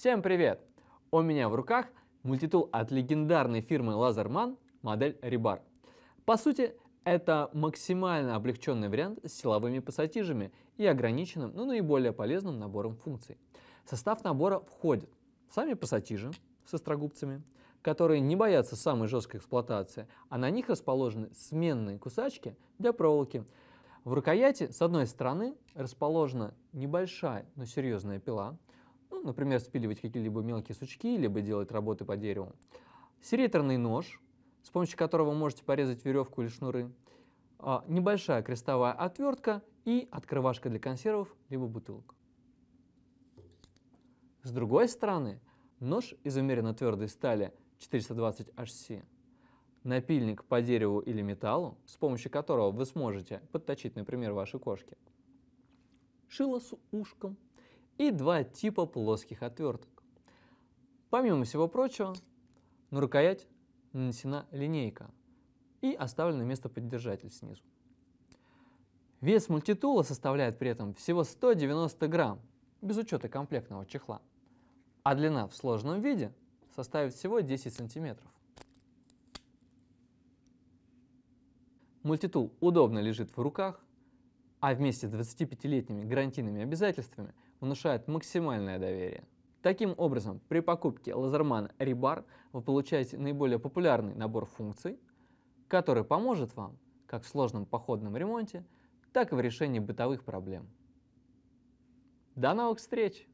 Всем привет! У меня в руках мультитул от легендарной фирмы Лазерман, модель Rebar. По сути, это максимально облегченный вариант с силовыми пассатижами и ограниченным, но наиболее полезным набором функций. В состав набора входит сами пассатижи с острогубцами, которые не боятся самой жесткой эксплуатации, а на них расположены сменные кусачки для проволоки. В рукояти с одной стороны расположена небольшая, но серьезная пила, ну, например, спиливать какие-либо мелкие сучки, либо делать работы по дереву. Серейторный нож, с помощью которого вы можете порезать веревку или шнуры. А, небольшая крестовая отвертка и открывашка для консервов, либо бутылок. С другой стороны, нож из умеренно твердой стали 420 HC, напильник по дереву или металлу, с помощью которого вы сможете подточить, например, ваши кошки, шило с ушком – и два типа плоских отверток. Помимо всего прочего, на рукоять нанесена линейка и оставлено место поддержатель снизу. Вес мультитула составляет при этом всего 190 грамм, без учета комплектного чехла, а длина в сложном виде составит всего 10 сантиметров. Мультитул удобно лежит в руках, а вместе с 25-летними гарантийными обязательствами – внушают максимальное доверие. Таким образом, при покупке Лазерман Rebar вы получаете наиболее популярный набор функций, который поможет вам как в сложном походном ремонте, так и в решении бытовых проблем. До новых встреч!